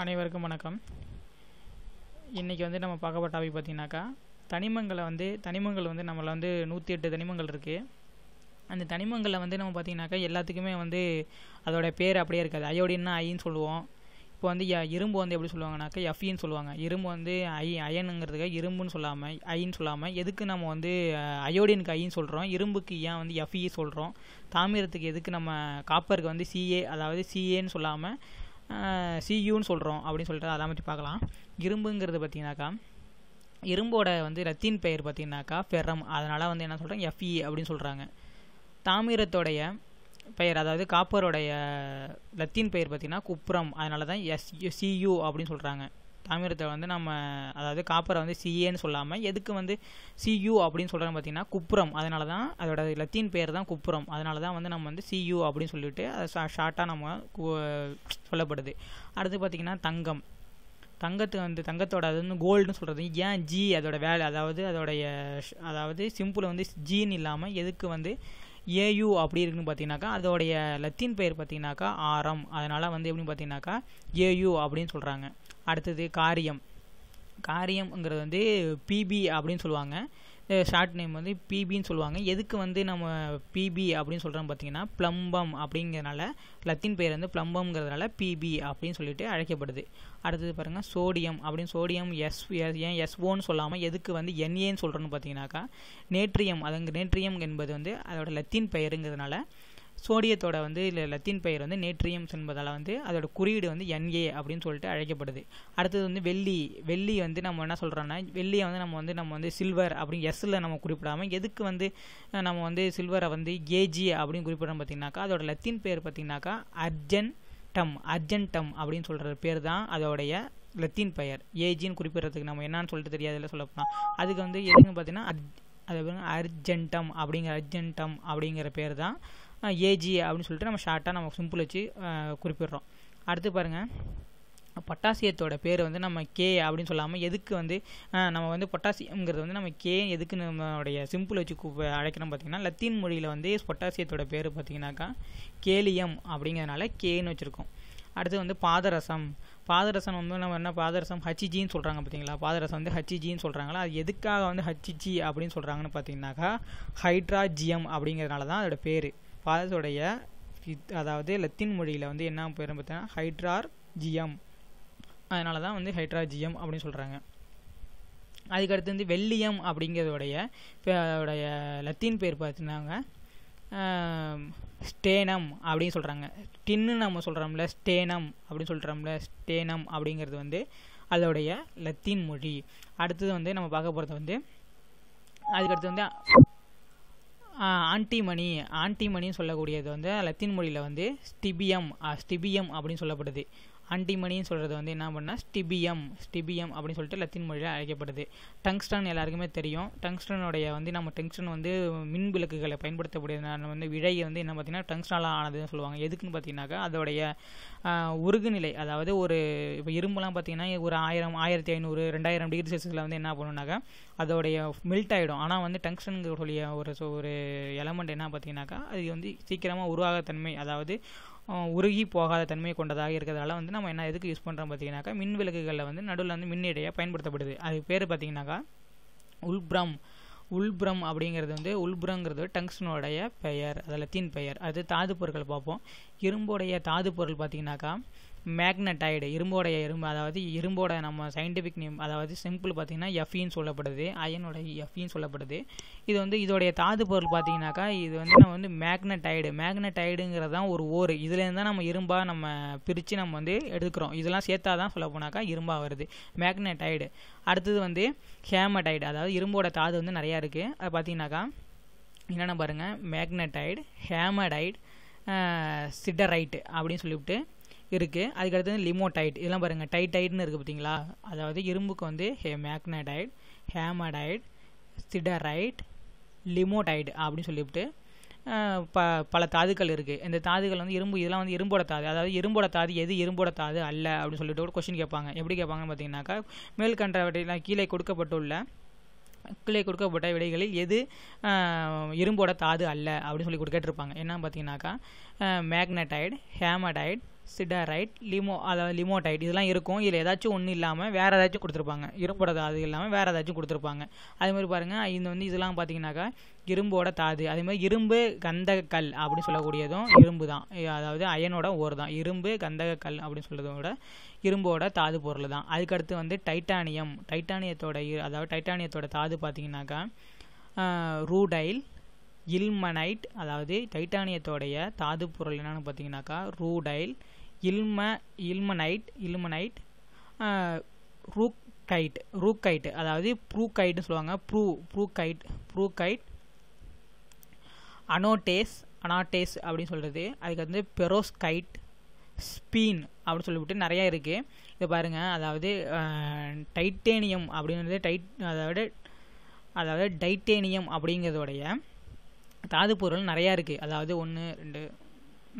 அனைவருக்கும் வணக்கம் இன்றைக்கி வந்து நம்ம பார்க்க டாபிக் பார்த்திங்கனாக்கா தனிமங்களை வந்து தனிமங்கள் வந்து நம்மளை வந்து நூற்றி எட்டு தனிமங்கள் இருக்குது அந்த தனிமங்களில் வந்து நம்ம பார்த்தீங்கன்னாக்கா எல்லாத்துக்குமே வந்து அதோடய பேர் அப்படியே இருக்காது அயோடின்னா ஐன்னு சொல்லுவோம் இப்போ வந்து இரும்பு வந்து எப்படி சொல்லுவாங்கனாக்கா எஃப்இன்னு சொல்லுவாங்க இரும்பு வந்து ஐ அயனுங்கிறதுக்கு இரும்புன்னு சொல்லாமல் ஐன்னு சொல்லாமல் எதுக்கு நம்ம வந்து அயோடினுக்கு ஐன்னு சொல்கிறோம் இரும்புக்கு ஏன் வந்து எஃப்இ e சொல்கிறோம் தாமிரத்துக்கு எதுக்கு நம்ம காப்பருக்கு வந்து சிஏ அதாவது சிஏன்னு சொல்லாமல் சியூன்னு சொல்கிறோம் அப்படின்னு சொல்லிட்டு அதை அமைச்சு பார்க்கலாம் இரும்புங்கிறது பார்த்தீங்கன்னாக்கா இரும்போட வந்து ரத்தின் பெயர் பார்த்தீங்கன்னாக்கா ஃபெரம் அதனால் வந்து என்ன சொல்கிறோம் எஃப்இ e அப்படின்னு சொல்கிறாங்க தாமிரத்தோடைய பெயர் அதாவது காப்பருடைய லத்தீன் பெயர் பார்த்திங்கன்னா குப்ரம் அதனால தான் எஸ் சியூ அப்படின்னு சொல்கிறாங்க தாமிரத்தை வந்து நம்ம அதாவது காப்பரை வந்து சிஏன்னு சொல்லாமல் எதுக்கு வந்து சியூ அப்படின்னு சொல்கிறாங்க பார்த்தீங்கன்னா குப்புரம் அதனால தான் அதோட லத்தீன் பேர் தான் குப்புரம் அதனால தான் வந்து நம்ம வந்து சியூ அப்படின்னு சொல்லிட்டு அதை ஷார்ட்டாக நம்ம சொல்லப்படுது அடுத்து பார்த்திங்கன்னா தங்கம் தங்கத்து வந்து தங்கத்தோட அது வந்து கோல்டுன்னு சொல்கிறது ஏன் ஜி அதோட வேலை அதாவது அதோடைய அதாவது சிம்பிளை வந்து ஜின்னு இல்லாமல் எதுக்கு வந்து ஏயு அப்படி இருக்குன்னு பார்த்தீங்கன்னாக்கா அதோடைய லத்தீன் பெயர் பார்த்தீங்கன்னாக்கா ஆரம் அதனால் வந்து எப்படின்னு பார்த்தீங்கன்னாக்கா ஏயு அப்படின்னு சொல்கிறாங்க அடுத்தது காரியம் காரியம்ங்கிறது வந்து பிபி அப்படின்னு சொல்லுவாங்க ஷார்ட் நேம் வந்து பிபின்னு சொல்லுவாங்க எதுக்கு வந்து நம்ம பிபி அப்படின்னு சொல்கிறோம் பார்த்தீங்கன்னா ப்ளம்பம் அப்படிங்கிறதுனால லத்தின் பேர் வந்து ப்ளம்பம்ங்கிறதுனால பிபி அப்படின்னு சொல்லிட்டு அழைக்கப்படுது அடுத்தது பாருங்கள் சோடியம் அப்படின்னு சோடியம் எஸ் ஏன் எஸ்ஓன்னு சொல்லாமல் எதுக்கு வந்து என்ஏன்னு சொல்கிறோன்னு பார்த்தீங்கன்னாக்கா நேட்ரியம் அதுங்க நேட்ரியம் என்பது வந்து அதோட லத்தின் பெயருங்கிறதுனால சோடியத்தோட வந்து இல்லை லத்தீன் பெயர் வந்து நேட்ரியம்ஸ் என்பதால் வந்து அதோட குறியீடு வந்து என்ஏ அப்படின்னு சொல்லிட்டு அழைக்கப்படுது அடுத்தது வந்து வெள்ளி வெள்ளி வந்து நம்ம என்ன சொல்கிறோன்னா வெள்ளியை வந்து நம்ம வந்து நம்ம வந்து சில்வர் அப்படின்னு எஸ்ஸில் நம்ம குறிப்பிடாமல் எதுக்கு வந்து நம்ம வந்து சில்வரை வந்து ஏஜி அப்படின்னு குறிப்பிடணும் பார்த்தீங்கன்னாக்கா அதோட லத்தீன் பெயர் பார்த்தீங்கன்னாக்கா அர்ஜென்டம் அர்ஜென்டம் அப்படின்னு சொல்கிற பேர் தான் அதோடைய லத்தீன் பெயர் ஏஜின்னு குறிப்பிடறதுக்கு நம்ம என்னன்னு சொல்லிட்டு தெரியாதுல சொல்லப்போனால் அதுக்கு வந்து எதுன்னு பார்த்தீங்கன்னா அது அர்ஜென்டம் அப்படிங்கிற அர்ஜென்டம் அப்படிங்கிற பேர் தான் ஏஜி அப்படின்னு சொல்லிட்டு நம்ம ஷார்ட்டாக நம்ம சிம்பிள் வச்சு குறிப்பிடுறோம் அடுத்து பாருங்கள் பொட்டாசியத்தோட பேர் வந்து நம்ம கே அப்படின்னு சொல்லாமல் எதுக்கு வந்து நம்ம வந்து பொட்டாசியம்ங்கிறது வந்து நம்ம கே எதுக்கு நம்மளுடைய சிம்பிள் வச்சு அழைக்கிறோம் பார்த்திங்கன்னா லத்தீன் மொழியில் வந்து பொட்டாசியத்தோட பேர் பார்த்திங்கனாக்கா கேலியம் அப்படிங்கிறதுனால கேன்னு வச்சுருக்கோம் அடுத்து வந்து பாதரசம் பாதரசம் வந்து நம்ம என்ன பாதரசம் ஹச்சிஜின்னு சொல்கிறாங்க பார்த்தீங்களா பாதரசம் வந்து ஹச்சிஜின்னு சொல்கிறாங்களா அது எதுக்காக வந்து ஹச்சிஜி அப்படின்னு சொல்கிறாங்கன்னு பார்த்தீங்கன்னாக்கா ஹைட்ராஜியம் அப்படிங்கிறதுனால தான் அதோட பேர் ஃபாதர்ஸோடைய அதாவது லத்தீன் மொழியில் வந்து என்ன பேர் பார்த்தீங்கன்னா ஹைட்ரார் ஜியம் அதனால தான் வந்து ஹைட்ராஜியம் அப்படின்னு சொல்கிறாங்க அதுக்கடுத்து வந்து வெள்ளியம் அப்படிங்கிறதுடைய அதோடைய லத்தீன் பேர் பார்த்தினாங்க ஸ்டேனம் அப்படின்னு சொல்கிறாங்க டின்னு நம்ம சொல்கிறோம்ல ஸ்டேனம் அப்படின்னு சொல்கிறோம்ல ஸ்டேனம் அப்படிங்கிறது வந்து அதோடைய லத்தீன் மொழி அடுத்தது வந்து நம்ம பார்க்க போகிறது வந்து அதுக்கடுத்து வந்து ஆன்டிமணி மணின்னு சொல்லக்கூடியது வந்து லத்தீன் மொழியில் வந்து ஸ்டிபியம் ஸ்டிபியம் அப்படின்னு சொல்லப்படுது அண்டிமணின்னு சொல்கிறது வந்து என்ன பண்ணால் ஸ்டிபியம் ஸ்டிபியம் அப்படின்னு சொல்லிட்டு லத்தின் மொழியில் அழைக்கப்படுது டங்ஸ்டன் எல்லாருக்குமே தெரியும் டங்ஸ்டனுடைய வந்து நம்ம டங்ஸ்டன் வந்து மின் விளக்குகளை பயன்படுத்தக்கூடிய வந்து விழையை வந்து என்ன பார்த்தீங்கன்னா டங்ஸ்டனால் ஆனதுன்னு சொல்லுவாங்க எதுக்குன்னு பார்த்தீங்கன்னாக்கா அதோடைய உருகுநிலை அதாவது ஒரு இப்போ இரும்புலாம் பார்த்தீங்கன்னா ஒரு ஆயிரம் ஆயிரத்தி ஐநூறு ரெண்டாயிரம் டிகிரி செல்சியஸில் வந்து என்ன பண்ணுனாக்கா அதோடைய மெல்ட் ஆகிடும் ஆனால் வந்து டங்ஸ்டனுடைய ஒரு ஒரு எலமெண்ட் என்ன பார்த்தீங்கன்னாக்கா அது வந்து சீக்கிரமாக உருவாக தன்மை அதாவது உருகி போகாத தன்மை கொண்டதாக இருக்கிறதால வந்து நம்ம என்ன எதுக்கு யூஸ் பண்ணுறோம் பார்த்தீங்கன்னாக்கா மின் விளக்குகளில் வந்து நடுவில் வந்து மின் இடையாக பயன்படுத்தப்படுது அதுக்கு பேர் பார்த்தீங்கன்னாக்கா உல்ப்ரம் உல்புரம் அப்படிங்கிறது வந்து உல்புரங்கிறது டங்ஸ்னுடைய பெயர் அதில் தீன் பெயர் அது தாது பொருட்கள் பார்ப்போம் இரும்புடைய தாது பொருள் பார்த்தீங்கன்னாக்கா மேக்னடைடு இரும்போடைய இரும்பு அதாவது இரும்போட நம்ம சயின்டிஃபிக் நேம் அதாவது சிம்பிள் பார்த்தீங்கன்னா எஃப்இன்னு சொல்லப்படுது அயனோட எஃப்இன்னு சொல்லப்படுது இது வந்து இதோடைய தாது பொருள் பார்த்தீங்கன்னாக்கா இது வந்து நம்ம வந்து மேக்னடைடு மேக்னடைடுங்கிறது தான் ஒரு ஓர் இதுலேருந்து தான் நம்ம இரும்பாக நம்ம பிரித்து நம்ம வந்து எடுக்கிறோம் இதெல்லாம் சேர்த்தா தான் சொல்ல போனாக்கா இரும்பாக வருது மேக்னடைடு அடுத்தது வந்து ஹேமடைடு அதாவது இரும்போட தாது வந்து நிறையா இருக்குது அது பார்த்தீங்கன்னாக்கா என்னென்ன பாருங்கள் மேக்னடைடு ஹேமடைடு சிடரைட்டு அப்படின்னு சொல்லிவிட்டு இருக்குது அதுக்கடுத்தது லிமோடைட் இதெல்லாம் பாருங்கள் டைட்டைட்னு இருக்குது பார்த்தீங்களா அதாவது இரும்புக்கு வந்து ஹே மேக்னடைட் ஹேமடைட் சிடரைட் லிமோடைடு அப்படின்னு சொல்லிவிட்டு ப பல தாதுக்கள் இருக்குது இந்த தாதுகள் வந்து இரும்பு இதெல்லாம் வந்து இரும்போட தாது அதாவது இரும்போட தாது எது இரும்போட தாது அல்ல அப்படின்னு சொல்லிட்டு ஒரு கொஷின் கேட்பாங்க எப்படி கேட்பாங்கன்னு பார்த்தீங்கன்னாக்கா மேல்கண்டவற்றையெல்லாம் கீழே கொடுக்கப்பட்டுள்ள கீழே கொடுக்கப்பட்ட விடைகளில் எது இரும்போட தாது அல்ல அப்படின்னு சொல்லி கேட்டிருப்பாங்க என்னன்னு பார்த்தீங்கன்னாக்கா மேக்னடைட் ஹேமடைட் சிடரைட் லிமோ அதாவது லிமோடைட் இதெல்லாம் இருக்கும் இதில் ஏதாச்சும் ஒன்றும் இல்லாமல் வேறு ஏதாச்சும் கொடுத்துருப்பாங்க இரும்போட அது இல்லாமல் வேறு ஏதாச்சும் கொடுத்துருப்பாங்க அதுமாதிரி பாருங்கள் இந்த வந்து இதெல்லாம் பார்த்தீங்கன்னாக்கா இரும்போட தாது அதேமாதிரி இரும்பு கந்தக கல் அப்படின்னு சொல்லக்கூடியதும் இரும்பு தான் அதாவது அயனோட ஓர் தான் இரும்பு கந்தக கல் அப்படின்னு விட இரும்போட தாது பொருள் தான் அதுக்கடுத்து வந்து டைட்டானியம் டைட்டானியத்தோட அதாவது டைட்டானியத்தோட தாது பார்த்தீங்கன்னாக்கா ரூடைல் இல்மனைட் அதாவது டைட்டானியத்தோடைய தாது பொருள் என்னென்னு பார்த்தீங்கன்னாக்கா ரூடைல் இல்ம ilmenite ilmenite brookite brookite அதாவது ப்ரூ கைட்னு சொல்லுவாங்க ப்ரூ brookite brookite anatase anatase அப்படின்னு சொல்கிறது அதுக்கு வந்து பெரோஸ் கைட் ஸ்பீன் அப்படின்னு சொல்லிவிட்டு நிறையா இருக்குது இது பாருங்கள் அதாவது டைட்டேனியம் அப்படிங்கிறது டைட் அதாவது அதாவது டைட்டேனியம் அப்படிங்கிறதோடைய தாது பொருள் நிறையா இருக்குது அதாவது ஒன்று ரெண்டு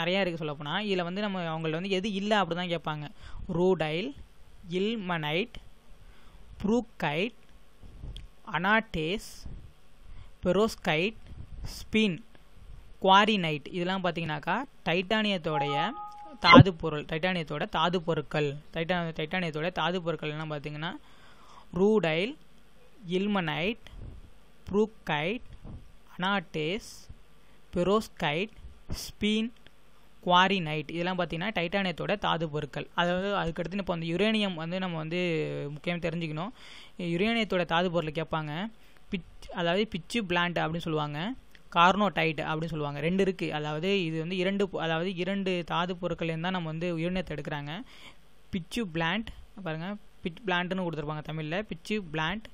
நிறையா இருக்குது சொல்லப்போனால் இதில் வந்து நம்ம அவங்கள்ட்ட வந்து எது இல்லை அப்படி தான் கேட்பாங்க ரூடைல் இல்மனைட் ப்ரூக்கைட் அனாட்டேஸ் பெரோஸ்கைட் ஸ்பின் குவாரினைட் இதெல்லாம் பார்த்தீங்கன்னாக்கா டைட்டானியத்தோடைய தாது பொருள் டைட்டானியத்தோட தாது பொருட்கள் டைட்டா டைட்டானியத்தோட தாது பொருட்கள்லாம் பார்த்தீங்கன்னா rutile ilmenite brookite anatase perovskite sphene குவாரி நைட் இதெல்லாம் பார்த்தீங்கன்னா டைட்டானியத்தோட தாது பொருட்கள் அதாவது அதுக்கடுத்து இப்போ அந்த யுரேனியம் வந்து நம்ம வந்து முக்கியம் தெரிஞ்சுக்கணும் யுரேனியத்தோட தாது பொருள் கேட்பாங்க பிச் அதாவது பிச்சு பிளான்ட் அப்படின்னு சொல்லுவாங்க கார்னோ டைட் அப்படின்னு சொல்லுவாங்க ரெண்டு இருக்குது அதாவது இது வந்து இரண்டு அதாவது இரண்டு தாது பொருட்கள் தான் நம்ம வந்து உயிரினத்தை எடுக்கிறாங்க பிச்சு பிளான்ட் பாருங்கள் பிச் பிளான்ட்னு கொடுத்துருப்பாங்க தமிழில் பிச்சு பிளான்ட்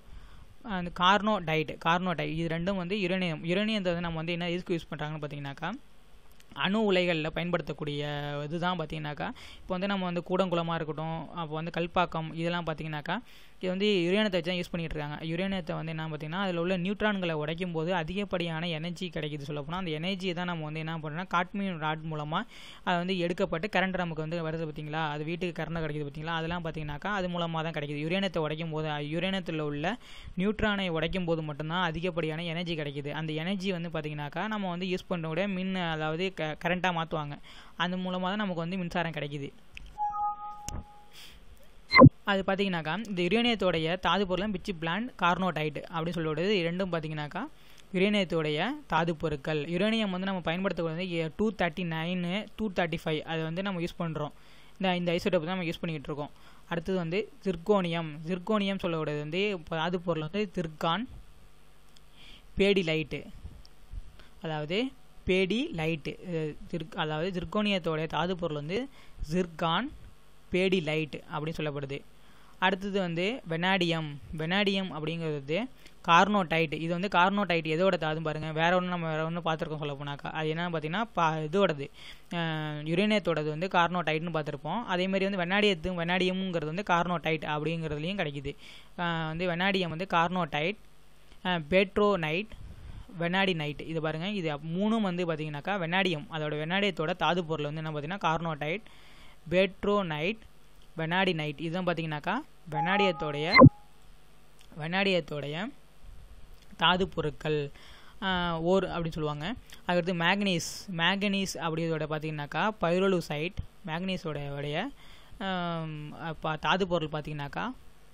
அந்த கார்னோ கார்னோ டைட் இது ரெண்டும் வந்து யுரேனியம் யுரேனியத்தை வந்து நம்ம வந்து என்ன இதுக்கு யூஸ் பண்ணுறாங்கன்னு பார்த்தீங்கன்னாக்கா அணு உலைகளில் பயன்படுத்தக்கூடிய இதுதான் பார்த்தீங்கன்னாக்கா இப்போ வந்து நம்ம வந்து கூடங்குளமாக இருக்கட்டும் அப்போ வந்து கல்பாக்கம் இதெல்லாம் பார்த்தீங்கன்னாக்கா இது வந்து யுரேனத்தை வச்சு தான் யூஸ் பண்ணிகிட்டு இருக்காங்க யுரேனத்தை வந்து என்ன பார்த்தீங்கன்னா அதில் உள்ள நியூட்ரான்களை உடைக்கும் போது அதிகப்படியான எனர்ஜி கிடைக்கிது சொல்ல போனால் அந்த எனர்ஜியை தான் நம்ம வந்து என்ன பண்ணுறோம்னா காட்மின் ராட் மூலமாக அது வந்து எடுக்கப்பட்டு கரண்ட் நமக்கு வந்து வருது பார்த்தீங்களா அது வீட்டுக்கு கரண்ட் கிடைக்குது பார்த்தீங்களா அதெல்லாம் பார்த்தீங்கன்னாக்கா அது மூலமாக தான் கிடைக்கிது யுரேனத்தை உடைக்கும் போது யுரேனத்தில் உள்ள நியூட்ரானை உடைக்கும் போது மட்டும்தான் அதிகப்படியான எனர்ஜி கிடைக்கிது அந்த எனர்ஜி வந்து பார்த்திங்கனாக்கா நம்ம வந்து யூஸ் கூட மின் அதாவது க கரண்ட்டாக மாற்றுவாங்க அது மூலமாக தான் நமக்கு வந்து மின்சாரம் கிடைக்கிது அது பார்த்தீங்கன்னாக்கா இந்த யுரேனியத்தோடைய தாது பொருளும் பிச்சு பிளான் கார்னோடைட் அப்படின்னு சொல்லுவது இரண்டும் பார்த்தீங்கன்னாக்கா யுரேனியத்துடைய தாது பொருட்கள் யுரேனியம் வந்து நம்ம வந்து two thirty nine two thirty five அதை வந்து நம்ம யூஸ் பண்ணுறோம் இந்த இந்த ஐசோடோப் தான் நம்ம யூஸ் பண்ணிக்கிட்டு இருக்கோம் அடுத்தது வந்து ஜிர்கோனியம் சிர்கோனியம் சொல்லக்கூடியது வந்து தாது பொருள் வந்து திர்கான் பேடி லைட்டு அதாவது பேடி லைட்டு அதாவது ஜிர்கோனியத்தோடைய தாது பொருள் வந்து ஜிர்கான் பேடி லைட் அப்படின்னு சொல்லப்படுது அடுத்தது வந்து வெனாடியம் வெனாடியம் அப்படிங்கிறது வந்து கார்னோடைட் இது வந்து கார்னோடைட் எதோட அதுவும் பாருங்கள் வேற ஒன்று நம்ம வேறு ஒன்று பார்த்துருக்கோம் சொல்ல போனாக்கா அது என்னென்னு பார்த்தீங்கன்னா பா இதோடது யுரேனியத்தோடது வந்து கார்னோடைட்னு பார்த்துருப்போம் அதேமாதிரி வந்து வெனாடியத்து வெனாடியமுங்கிறது வந்து கார்னோடைட் அப்படிங்கிறதுலையும் கிடைக்குது வந்து வெனாடியம் வந்து கார்னோடைட் பேட்ரோ நைட் வெனாடி நைட் இது பாருங்கள் இது மூணும் வந்து பார்த்தீங்கன்னாக்கா வெனாடியம் அதோட வெனாடியத்தோட தாது பொருள் வந்து என்ன பார்த்தீங்கன்னா கார்னோடைட் நைட் வெனாடி நைட் இதுதான் பார்த்தீங்கன்னாக்கா வெனாடியத்தோடைய வெனாடியத்தோடைய தாது பொருட்கள் ஓர் அப்படின்னு சொல்லுவாங்க அதுக்கடுத்து மேக்னீஸ் மேக்னீஸ் அப்படிங்கிறத பார்த்தீங்கன்னாக்கா பைரோலுசைட் மேக்னீஸோடைய உடைய தாது பொருள் பார்த்தீங்கன்னாக்கா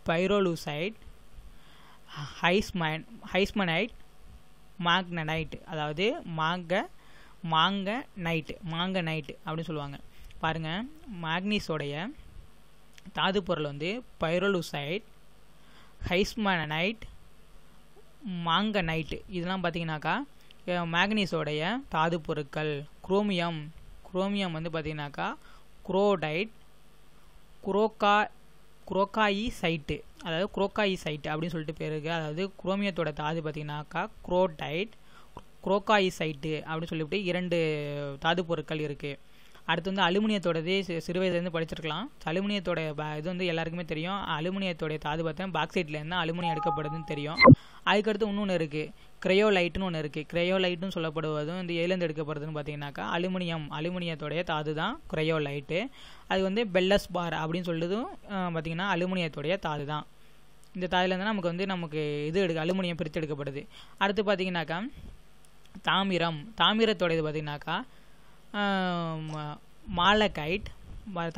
பைரோலுசைட் ஹைஸ்மைன் ஹைஸ்மனைட் மாக்னனைட் அதாவது மாங்க மாங்க நைட்டு மாங்க நைட்டு அப்படின்னு சொல்லுவாங்க பாருங்கள் மேக்னீஸோடைய தாது பொருள் வந்து பைரோலுசைட் ஹைஸ்மனைட் நைட்டு இதெல்லாம் பார்த்தீங்கன்னாக்கா மேக்னீஸோடைய தாது பொருட்கள் குரோமியம் குரோமியம் வந்து பார்த்தீங்கன்னாக்கா குரோடைட் குரோக்கா குரோக்காயி சைட்டு அதாவது குரோக்காயி சைட்டு அப்படின்னு சொல்லிட்டு பேருக்கு அதாவது குரோமியத்தோட தாது பார்த்தீங்கன்னாக்கா குரோடைட் குரோக்காயி சைட்டு அப்படின்னு சொல்லிவிட்டு இரண்டு தாது பொருட்கள் இருக்குது அடுத்து வந்து அலுமினியத்தோடது சிறு வயதுலேருந்து படிச்சிருக்கலாம் அலுமினியத்தோட இது வந்து எல்லாருக்குமே தெரியும் அலுமினியத்தோடைய தாது பார்த்தா பாக்சைட்லேருந்து அலுமினியம் எடுக்கப்படுதுன்னு தெரியும் அதுக்கடுத்து இன்னொன்று இருக்குது கிரையோலைட்னு ஒன்று இருக்குது கிரையோலைட்னு சொல்லப்படுவதும் இந்த எதுலேருந்து எடுக்கப்படுதுன்னு பார்த்தீங்கன்னாக்கா அலுமினியம் அலுமினியத்தோடைய தாது தான் கிரையோலைட்டு அது வந்து பெல்லஸ் பார் அப்படின்னு சொல்லுறதும் பார்த்திங்கன்னா அலுமினியத்தோடைய தாது தான் இந்த தாதுலேருந்து நமக்கு வந்து நமக்கு இது எடுக்க அலுமினியம் பிரித்து எடுக்கப்படுது அடுத்து பார்த்தீங்கன்னாக்கா தாமிரம் தாமிரத்தோடையது பார்த்தீங்கன்னாக்கா மாலகைட்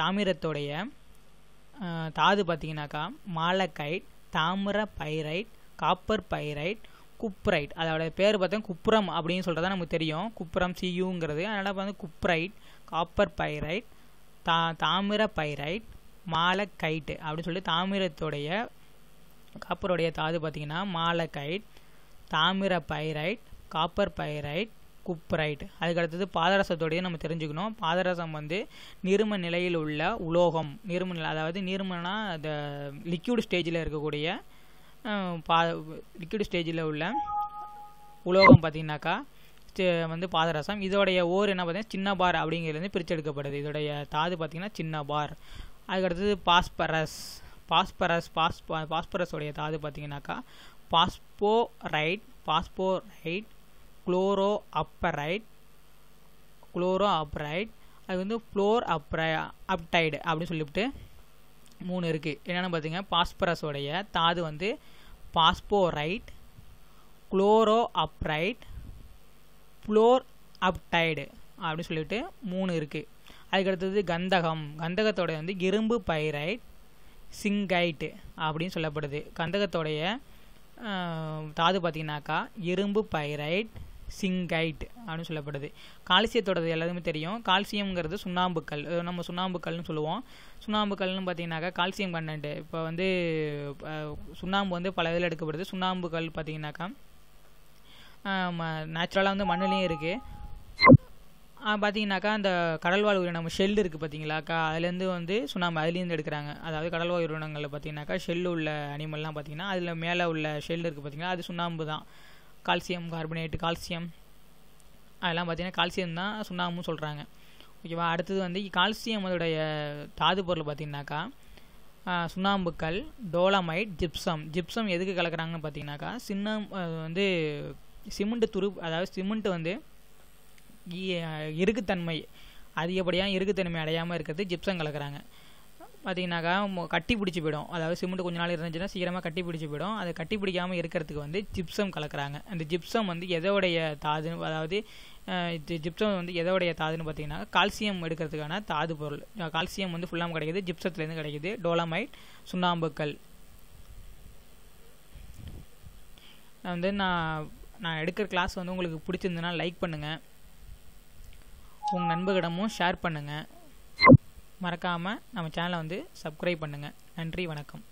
தாமிரத்தோடைய தாது பார்த்தீங்கன்னாக்கா மாலகைட் தாமிர பைரைட் காப்பர் பைரைட் குப்ரைட் அதோட பேர் பார்த்தா குப்புரம் அப்படின்னு சொல்கிறதா நமக்கு தெரியும் குப்புரம் சியூங்கிறது அதனால் வந்து குப்ரைட் காப்பர் பைரைட் தா தாமிர பைரைட் மாலக்கைட்டு அப்படின்னு சொல்லி தாமிரத்துடைய காப்பருடைய தாது பார்த்திங்கன்னா மாலக்கைட் தாமிர பைரைட் காப்பர் பைரைட் குப்ரைட் அதுக்கடுத்தது பாதரசத்தோடையே நம்ம தெரிஞ்சுக்கணும் பாதரசம் வந்து நீர்ம நிலையில் உள்ள உலோகம் நீர்ம நிலை அதாவது நீர்மனா அந்த லிக்யூட் ஸ்டேஜில் இருக்கக்கூடிய பா லிக்யூட் ஸ்டேஜில் உள்ள உலோகம் பார்த்தீங்கன்னாக்கா வந்து பாதரசம் இதோடைய ஓர் என்ன பார்த்தீங்கன்னா சின்ன பார் அப்படிங்கிறது பிரிச்செடுக்கப்படுது இதோடைய தாது பார்த்திங்கன்னா சின்ன பார் அதுக்கடுத்தது பாஸ்பரஸ் பாஸ்பரஸ் பாஸ் பாஸ்பரஸோடைய தாது பார்த்தீங்கன்னாக்கா phosphorite phosphorite chlorapatite chlorapatite அது வந்து ஃப்ளோர் அப்ரை அப்டைடு அப்படின்னு சொல்லிவிட்டு மூணு இருக்குது என்னென்னு பார்த்தீங்கன்னா பாஸ்பரஸோடைய தாது வந்து phosphorite chlorapatite fluorapatite அப்படின்னு சொல்லிவிட்டு மூணு இருக்குது அதுக்கடுத்தது கந்தகம் கந்தகத்தோடைய வந்து இரும்பு பைரைட் சிங்கைட்டு அப்படின்னு சொல்லப்படுது கந்தகத்தோடைய தாது பார்த்தீங்கன்னாக்கா இரும்பு பைரைட் சிங்கைட் அப்படின்னு சொல்லப்படுது கால்சியத்தோடது எல்லாருமே தெரியும் கால்சியம்ங்கிறது சுண்ணாம்புக்கல் நம்ம சுண்ணாம்புக்கல்னு சொல்லுவோம் சுண்ணாம்புக்கல்னு பார்த்தீங்கன்னாக்கா கால்சியம் கண்டென்ட்டு இப்போ வந்து சுண்ணாம்பு வந்து பல இதில் எடுக்கப்படுது சுண்ணாம்புக்கல் பார்த்தீங்கன்னாக்கா நேச்சுரலாக வந்து மண்ணுலேயும் இருக்குது பார்த்தீங்கன்னாக்கா அந்த கடல்வாழ் உயிரினம் ஷெல் இருக்குது பார்த்தீங்களாக்கா அதுலேருந்து வந்து சுண்ணாம்பு அதுலேருந்து எடுக்கிறாங்க அதாவது கடல்வாழ் உயிரினங்களில் பார்த்தீங்கன்னாக்கா ஷெல் உள்ள அனிமல்லாம் பார்த்தீங்கன்னா அதில் மேலே உள்ள ஷெல் இருக்குது பார்த்தீங்கன்னா அது சுண்ணாம்பு தான் கால்சியம் கார்பனேட்டு கால்சியம் அதெல்லாம் பார்த்திங்கன்னா கால்சியம் தான் சுண்ணாம்பும் சொல்கிறாங்க ஓகேவா அடுத்தது வந்து கால்சியம் அதோடைய தாது பொருள் பார்த்திங்கனாக்கா சுண்ணாம்புக்கல் டோலமைட் ஜிப்சம் ஜிப்சம் எதுக்கு கலக்கிறாங்கன்னு பார்த்தீங்கன்னாக்கா சின்னம் வந்து சிமெண்ட்டு துரு அதாவது சிமெண்ட்டு வந்து இருக்குத்தன்மை அதிகப்படியாக இருக்குத்தன்மை அடையாமல் இருக்கிறது ஜிப்சம் கலக்கிறாங்க பார்த்தீங்கன்னாக்கா கட்டி பிடிச்சி போயிடும் அதாவது சிமெண்ட் கொஞ்ச நாள் இருந்துச்சுன்னா சீக்கிரமாக கட்டி பிடிச்சி போயிடும் அதை கட்டி பிடிக்காமல் இருக்கிறதுக்கு வந்து ஜிப்சம் கலக்கிறாங்க அந்த ஜிப்சம் வந்து எதோடைய தாதுன்னு அதாவது ஜிப்சம் வந்து எதோடைய தாதுன்னு பார்த்தீங்கன்னா கால்சியம் எடுக்கிறதுக்கான தாது பொருள் கால்சியம் வந்து ஃபுல்லாமல் கிடைக்கிது ஜிப்சத்துலேருந்து கிடைக்கிது டோலமைட் சுண்ணாம்புக்கல் நான் வந்து நான் நான் எடுக்கிற கிளாஸ் வந்து உங்களுக்கு பிடிச்சிருந்ததுன்னா லைக் பண்ணுங்கள் உங்கள் நண்பர்களிடமும் ஷேர் பண்ணுங்கள் மறக்காமல் நம்ம சேனலை வந்து சப்ஸ்கிரைப் பண்ணுங்கள் நன்றி வணக்கம்